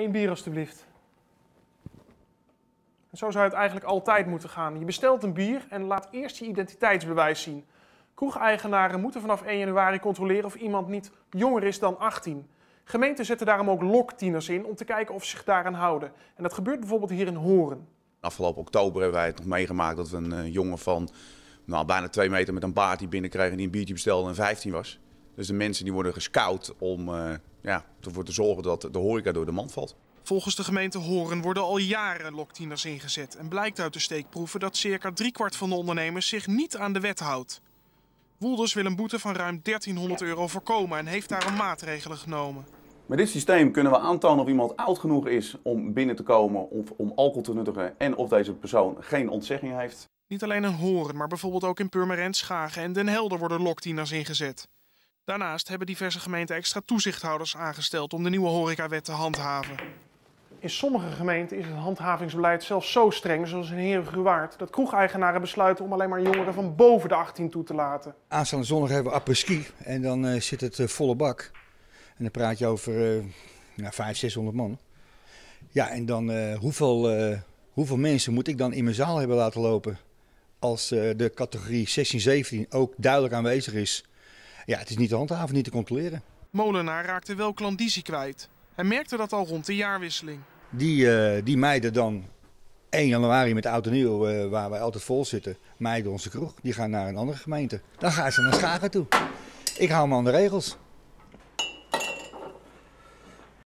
Eén bier alstublieft. En zo zou het eigenlijk altijd moeten gaan. Je bestelt een bier en laat eerst je identiteitsbewijs zien. Kroegeigenaren moeten vanaf 1 januari controleren of iemand niet jonger is dan 18. Gemeenten zetten daarom ook loktieners in om te kijken of ze zich daaraan houden. En dat gebeurt bijvoorbeeld hier in Horen. Afgelopen oktober hebben wij het nog meegemaakt dat we een eh, jongen van nou, bijna twee meter met een baard die binnenkregen die een biertje bestelde en 15 was. Dus de mensen die worden gescout om eh, ja, ervoor te zorgen dat de horeca door de mand valt. Volgens de gemeente Horen worden al jaren loktieners ingezet. En blijkt uit de steekproeven dat circa driekwart van de ondernemers zich niet aan de wet houdt. Woelders wil een boete van ruim 1300 euro voorkomen en heeft daarom maatregelen genomen. Met dit systeem kunnen we aantonen of iemand oud genoeg is om binnen te komen of om alcohol te nuttigen en of deze persoon geen ontzegging heeft. Niet alleen in Horen, maar bijvoorbeeld ook in Purmerend, Schagen en Den Helder worden loktieners ingezet. Daarnaast hebben diverse gemeenten extra toezichthouders aangesteld om de nieuwe horecawet te handhaven. In sommige gemeenten is het handhavingsbeleid zelfs zo streng, zoals in Heerhugowaard, dat kroegeigenaren besluiten om alleen maar jongeren van boven de 18 toe te laten. Aanstaande zondag hebben we apres-ski en dan eh, zit het eh, volle bak. En dan praat je over uh, 500, 600 man. Ja, en dan eh, hoeveel, hoeveel mensen moet ik dan in mijn zaal hebben laten lopen? Als de categorie 16-17 ook duidelijk aanwezig is. Ja, het is niet te handhaven, niet te controleren. Molenaar raakte wel klandizie kwijt. Hij merkte dat al rond de jaarwisseling. Die, eh, die meiden dan 1 januari met oud en nieuw, eh, waar wij altijd vol zitten, meiden onze kroeg. Die gaan naar een andere gemeente. Dan gaan ze naar Schagen toe. Ik hou me aan de regels.